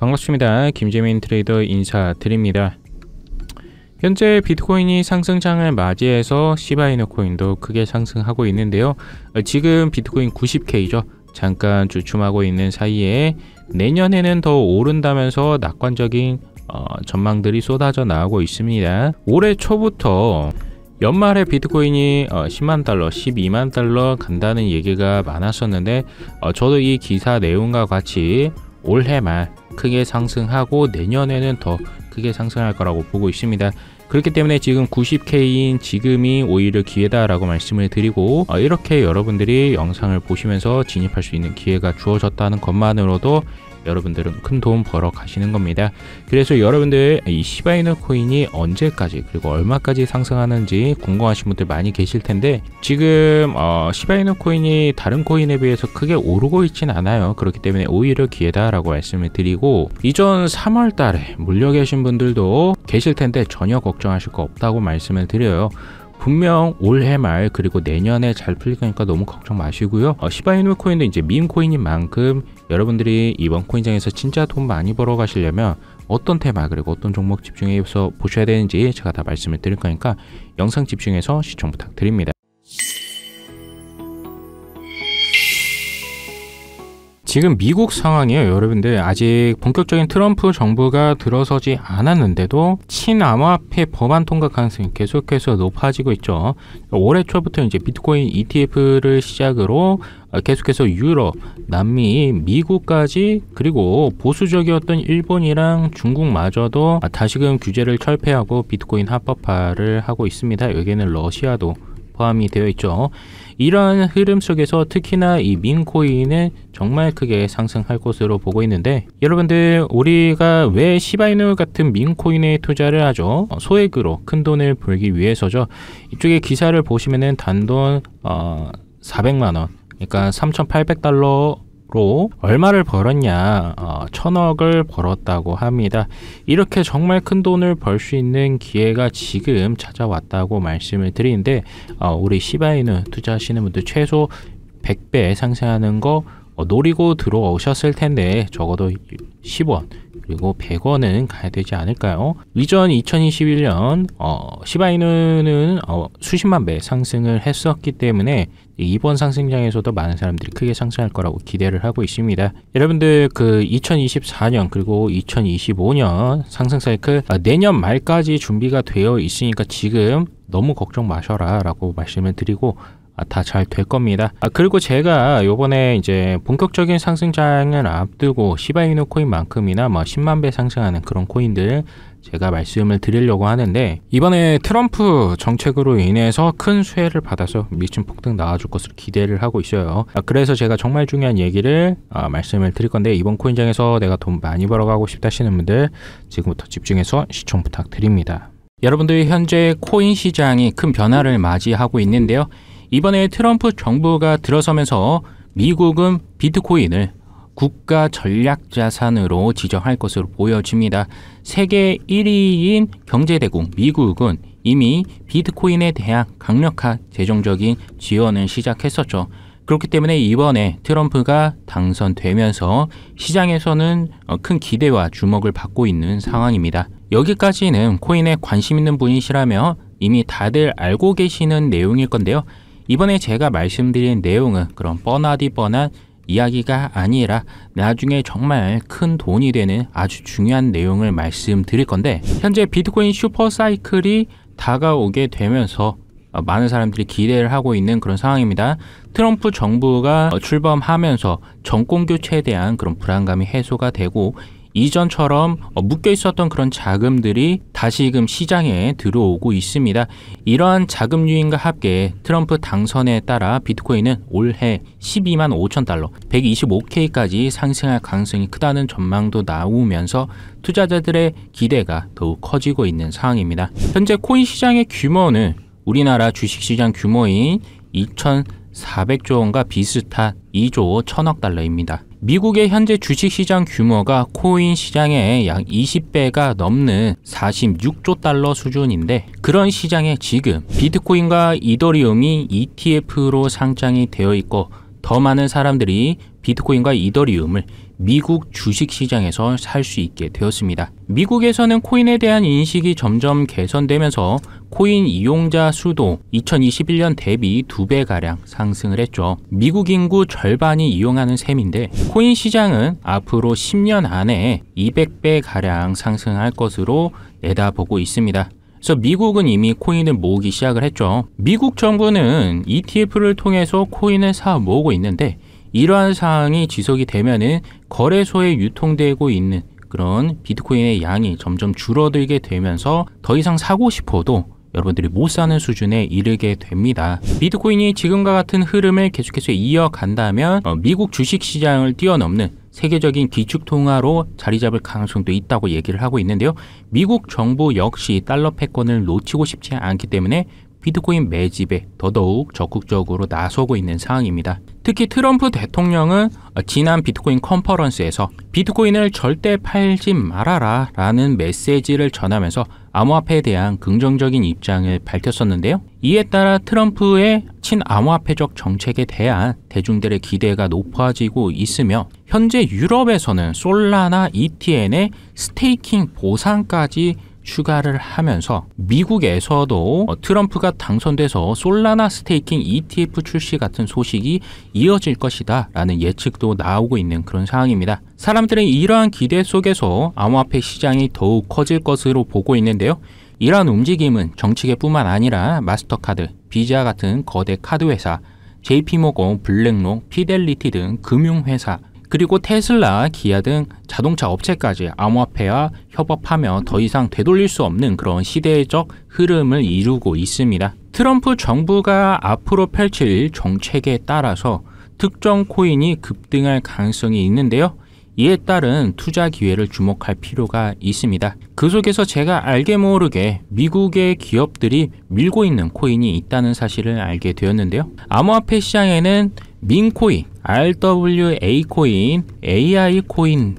반갑습니다. 김재민 트레이더 인사드립니다. 현재 비트코인이 상승장을 맞이해서 시바이너 코인도 크게 상승하고 있는데요. 지금 비트코인 90K죠. 잠깐 주춤하고 있는 사이에 내년에는 더 오른다면서 낙관적인 어, 전망들이 쏟아져 나오고 있습니다. 올해 초부터 연말에 비트코인이 어, 10만 달러, 12만 달러 간다는 얘기가 많았었는데 어, 저도 이 기사 내용과 같이 올해 말 크게 상승하고 내년에는 더 크게 상승할 거라고 보고 있습니다. 그렇기 때문에 지금 90K인 지금이 오히려 기회다라고 말씀을 드리고 어, 이렇게 여러분들이 영상을 보시면서 진입할 수 있는 기회가 주어졌다는 것만으로도 여러분들은 큰 돈 벌어 가시는 겁니다. 그래서 여러분들 이 시바이누 코인이 언제까지 그리고 얼마까지 상승하는지 궁금하신 분들 많이 계실 텐데 지금 어, 시바이누 코인이 다른 코인에 비해서 크게 오르고 있진 않아요. 그렇기 때문에 오히려 기회다라고 말씀을 드리고 이전 3월 달에 물려 계신 분들도 계실 텐데 전혀 걱정하실 거 없다고 말씀을 드려요. 분명 올해 말 그리고 내년에 잘 풀리니까 너무 걱정 마시고요. 어, 시바이누 코인도 이제 민 코인인 만큼 여러분들이 이번 코인장에서 진짜 돈 많이 벌어 가시려면 어떤 테마 그리고 어떤 종목 집중해서 보셔야 되는지 제가 다 말씀을 드릴 거니까 영상 집중해서 시청 부탁드립니다. 지금 미국 상황이에요, 여러분들. 아직 본격적인 트럼프 정부가 들어서지 않았는데도 친암호화폐 법안 통과 가능성이 계속해서 높아지고 있죠. 올해 초부터 이제 비트코인 ETF를 시작으로 계속해서 유럽, 남미, 미국까지 그리고 보수적이었던 일본이랑 중국마저도 다시금 규제를 철폐하고 비트코인 합법화를 하고 있습니다. 여기에는 러시아도 포함이 되어 있죠. 이러한 흐름 속에서 특히나 이 민코인은 정말 크게 상승할 것으로 보고 있는데 여러분들 우리가 왜 시바이누 같은 민코인에 투자를 하죠? 어, 소액으로 큰 돈을 벌기 위해서죠. 이쪽에 기사를 보시면은 단돈 어 400만 원 그러니까 3,800달러 로 얼마를 벌었냐 어, 천억을 벌었다고 합니다 이렇게 정말 큰 돈을 벌 수 있는 기회가 지금 찾아왔다고 말씀을 드리는데 어, 우리 시바이누 투자하시는 분들 최소 100배 상승하는 거 어, 노리고 들어오셨을 텐데 적어도 10원 그리고 100원은 가야 되지 않을까요? 이전 2021년 어, 시바이누는 어, 수십만 배 상승을 했었기 때문에 이번 상승장에서도 많은 사람들이 크게 상승할 거라고 기대를 하고 있습니다. 여러분들 그 2024년 그리고 2025년 상승 사이클 아, 내년 말까지 준비가 되어 있으니까 지금 너무 걱정 마셔라 라고 말씀을 드리고 아, 다 잘 될 겁니다. 아, 그리고 제가 요번에 이제 본격적인 상승장을 앞두고 시바이노 코인만큼이나 뭐 10만 배 상승하는 그런 코인들 제가 말씀을 드리려고 하는데 이번에 트럼프 정책으로 인해서 큰 수혜를 받아서 미친 폭등 나와줄 것을 기대를 하고 있어요 아, 그래서 제가 정말 중요한 얘기를 아, 말씀을 드릴 건데 이번 코인장에서 내가 돈 많이 벌어가고 싶다 하시는 분들 지금부터 집중해서 시청 부탁드립니다 여러분들이 현재 코인 시장이 큰 변화를 맞이하고 있는데요 이번에 트럼프 정부가 들어서면서 미국은 비트코인을 국가 전략 자산으로 지정할 것으로 보여집니다. 세계 1위인 경제대국 미국은 이미 비트코인에 대한 강력한 재정적인 지원을 시작했었죠. 그렇기 때문에 이번에 트럼프가 당선되면서 시장에서는 큰 기대와 주목을 받고 있는 상황입니다. 여기까지는 코인에 관심 있는 분이시라면 이미 다들 알고 계시는 내용일 건데요. 이번에 제가 말씀드린 내용은 그런 뻔하디 뻔한 이야기가 아니라 나중에 정말 큰 돈이 되는 아주 중요한 내용을 말씀드릴 건데 현재 비트코인 슈퍼사이클이 다가오게 되면서 많은 사람들이 기대를 하고 있는 그런 상황입니다. 트럼프 정부가 출범하면서 정권 교체에 대한 그런 불안감이 해소가 되고 이전처럼 어, 묶여 있었던 그런 자금들이 다시금 시장에 들어오고 있습니다. 이러한 자금 유인과 함께 트럼프 당선에 따라 비트코인은 올해 12만 5천 달러, 125K까지 상승할 가능성이 크다는 전망도 나오면서 투자자들의 기대가 더욱 커지고 있는 상황입니다. 현재 코인 시장의 규모는 우리나라 주식시장 규모인 2,400조 원과 비슷한 2조 1천억 달러입니다. 미국의 현재 주식시장 규모가 코인 시장의 약 20배가 넘는 46조 달러 수준인데 그런 시장에 지금 비트코인과 이더리움이 ETF로 상장이 되어 있고 더 많은 사람들이 비트코인과 이더리움을 미국 주식시장에서 살 수 있게 되었습니다. 미국에서는 코인에 대한 인식이 점점 개선되면서 코인 이용자 수도 2021년 대비 2배가량 상승을 했죠. 미국 인구 절반이 이용하는 셈인데 코인 시장은 앞으로 10년 안에 200배가량 상승할 것으로 내다보고 있습니다. 그래서 미국은 이미 코인을 모으기 시작을 했죠. 미국 정부는 ETF를 통해서 코인을 사 모으고 있는데 이러한 상황이 지속이 되면은 거래소에 유통되고 있는 그런 비트코인의 양이 점점 줄어들게 되면서 더 이상 사고 싶어도 여러분들이 못 사는 수준에 이르게 됩니다. 비트코인이 지금과 같은 흐름을 계속해서 이어간다면 어, 미국 주식시장을 뛰어넘는 세계적인 기축통화로 자리 잡을 가능성도 있다고 얘기를 하고 있는데요. 미국 정부 역시 달러 패권을 놓치고 싶지 않기 때문에 비트코인 매집에 더더욱 적극적으로 나서고 있는 상황입니다. 특히 트럼프 대통령은 어, 지난 비트코인 컨퍼런스에서 비트코인을 절대 팔지 말아라 라는 메시지를 전하면서 암호화폐에 대한 긍정적인 입장을 밝혔었는데요. 이에 따라 트럼프의 친암호화폐적 정책에 대한 대중들의 기대가 높아지고 있으며 현재 유럽에서는 솔라나 ETN의 스테이킹 보상까지 추가를 하면서 미국에서도 어, 트럼프가 당선돼서 솔라나 스테이킹 ETF 출시 같은 소식이 이어질 것이다 라는 예측도 나오고 있는 그런 상황입니다. 사람들은 이러한 기대 속에서 암호화폐 시장이 더욱 커질 것으로 보고 있는데요. 이러한 움직임은 정치계뿐만 아니라 마스터카드, 비자 같은 거대 카드 회사, JP모건, 블랙록, 피델리티 등 금융회사 그리고 테슬라, 기아 등 자동차 업체까지 암호화폐와 협업하며 더 이상 되돌릴 수 없는 그런 시대적 흐름을 이루고 있습니다. 트럼프 정부가 앞으로 펼칠 정책에 따라서 특정 코인이 급등할 가능성이 있는데요. 이에 따른 투자 기회를 주목할 필요가 있습니다. 그 속에서 제가 알게 모르게 미국의 기업들이 밀고 있는 코인이 있다는 사실을 알게 되었는데요. 암호화폐 시장에는 민코인, RWA 코인, AI 코인,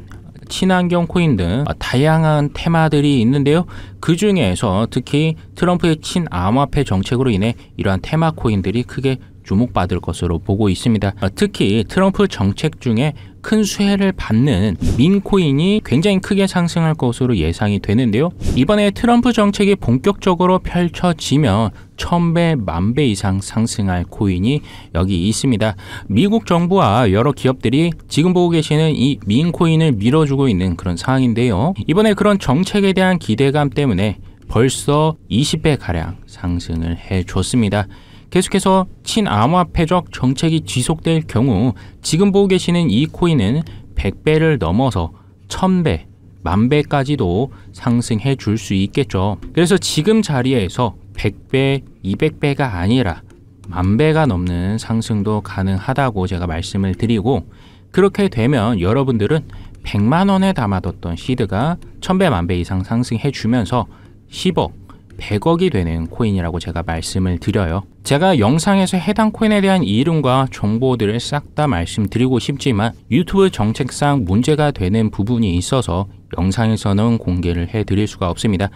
친환경 코인 등 다양한 테마들이 있는데요. 그 중에서 특히 트럼프의 친암호화폐 정책으로 인해 이러한 테마 코인들이 크게 주목받을 것으로 보고 있습니다. 어, 특히 트럼프 정책 중에 큰 수혜를 받는 민코인이 굉장히 크게 상승할 것으로 예상이 되는데요. 이번에 트럼프 정책이 본격적으로 펼쳐지면 천배, 만배 이상 상승할 코인이 여기 있습니다. 미국 정부와 여러 기업들이 지금 보고 계시는 이 민코인을 밀어주고 있는 그런 상황인데요. 이번에 그런 정책에 대한 기대감 때문에 벌써 20배가량 상승을 해줬습니다. 계속해서 친암화폐적 정책이 지속될 경우 지금 보고 계시는 이 코인은 100배를 넘어서 1000배, 만배까지도 상승해 줄 수 있겠죠. 그래서 지금 자리에서 100배, 200배가 아니라 만배가 넘는 상승도 가능하다고 제가 말씀을 드리고 그렇게 되면 여러분들은 100만원에 담아뒀던 시드가 1000배, 만배 이상 상승해 주면서 10억, 100억이 되는 코인이라고 제가 말씀을 드려요. 제가 영상에서 해당 코인에 대한 이름과 정보들을 싹 다 말씀드리고 싶지만 유튜브 정책상 문제가 되는 부분이 있어서 영상에서는 공개를 해드릴 수가 없습니다.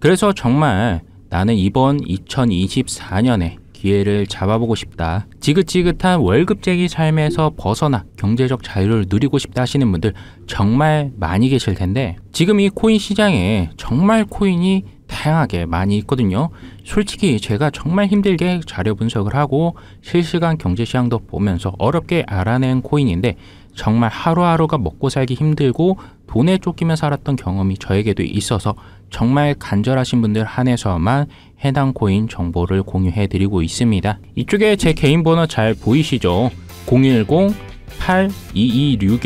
그래서 정말 나는 이번 2024년에 기회를 잡아보고 싶다. 지긋지긋한 월급쟁이 삶에서 벗어나 경제적 자유를 누리고 싶다 하시는 분들 정말 많이 계실 텐데 지금 이 코인 시장에 정말 코인이 다양하게 많이 있거든요. 솔직히 제가 정말 힘들게 자료 분석을 하고 실시간 경제 시황도 보면서 어렵게 알아낸 코인인데 정말 하루하루가 먹고 살기 힘들고 돈에 쫓기며 살았던 경험이 저에게도 있어서 정말 간절하신 분들 한해서만 해당 코인 정보를 공유해드리고 있습니다. 이쪽에 제 개인 번호 잘 보이시죠? 0 1 0 8 2 2 6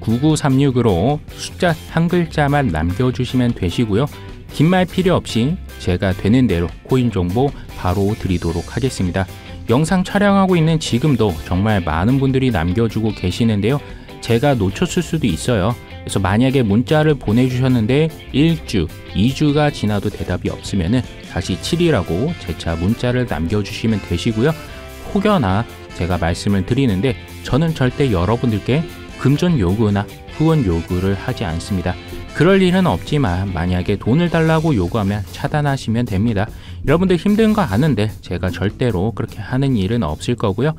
9936으로 숫자 한 글자만 남겨주시면 되시고요. 긴말 필요 없이 제가 되는 대로 코인 정보 바로 드리도록 하겠습니다. 영상 촬영하고 있는 지금도 정말 많은 분들이 남겨주고 계시는데요. 제가 놓쳤을 수도 있어요. 그래서 만약에 문자를 보내주셨는데 1주, 2주가 지나도 대답이 없으면 다시 7이라고 재차 문자를 남겨주시면 되시고요. 혹여나 제가 말씀을 드리는데 저는 절대 여러분들께 금전 요구나 후원 요구를 하지 않습니다. 그럴 일은 없지만 만약에 돈을 달라고 요구하면 차단하시면 됩니다. 여러분들 힘든 거 아는데 제가 절대로 그렇게 하는 일은 없을 거고요.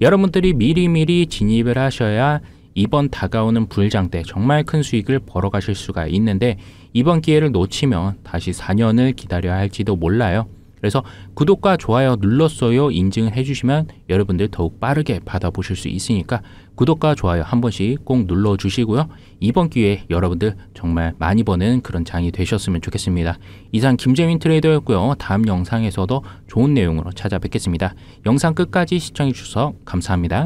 여러분들이 미리미리 진입을 하셔야 이번 다가오는 불장 때 정말 큰 수익을 벌어가실 수가 있는데 이번 기회를 놓치면 다시 4년을 기다려야 할지도 몰라요. 그래서 구독과 좋아요 눌렀어요 인증을 해주시면 여러분들 더욱 빠르게 받아보실 수 있으니까 구독과 좋아요 한 번씩 꼭 눌러주시고요. 이번 기회에 여러분들 정말 많이 버는 그런 장이 되셨으면 좋겠습니다. 이상 김재민 트레이더였고요. 다음 영상에서도 좋은 내용으로 찾아뵙겠습니다. 영상 끝까지 시청해주셔서 감사합니다.